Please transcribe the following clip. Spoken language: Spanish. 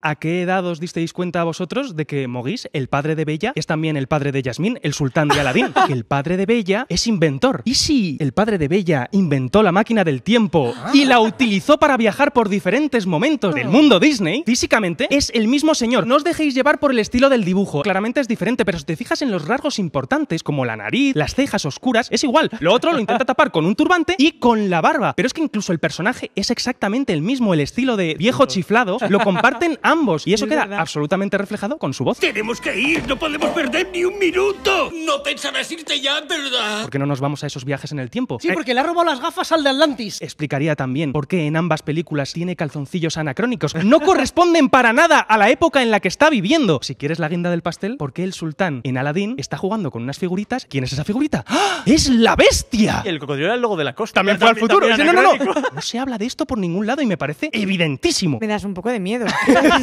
¿A qué edad os disteis cuenta vosotros de que Mogis, el padre de Bella, es también el padre de Yasmín, el sultán de Aladdin? que el padre de Bella es inventor. ¿Y si el padre de Bella inventó la máquina del tiempo ah. y la utilizó para viajar por diferentes momentos del mundo Disney? Físicamente es el mismo señor. No os dejéis llevar por el estilo del dibujo. Claramente es diferente, pero si te fijas en los rasgos importantes, como la nariz, las cejas oscuras, es igual. Lo otro lo intenta tapar con un turbante y con la barba. Pero es que incluso el personaje es exactamente el mismo. El estilo de viejo chiflado lo comparten ambos. Y eso queda absolutamente reflejado con su voz. ¡Tenemos que ir! ¡No podemos perder ni un minuto! ¡No pensarás irte ya, verdad! ¿Por qué no nos vamos a esos viajes en el tiempo? Sí, eh, porque le ha robado las gafas al de Atlantis. Explicaría también por qué en ambas películas tiene calzoncillos anacrónicos. No corresponden para nada a la época en la que está viviendo. Si quieres la guinda del pastel, ¿por qué el sultán en Aladdin está jugando con unas figuritas? ¿Quién es esa figurita? ¡Ah! ¡Es la bestia! El cocodrilo era el logo de la costa. También fue al futuro. No, no, no. No se habla de esto por ningún lado y me parece evidentísimo. Me das un poco de miedo.